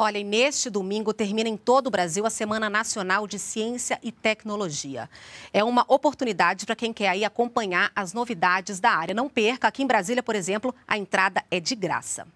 Olha, e neste domingo termina em todo o Brasil a Semana Nacional de Ciência e Tecnologia. É uma oportunidade para quem quer aí acompanhar as novidades da área. Não perca, aqui em Brasília, por exemplo, a entrada é de graça.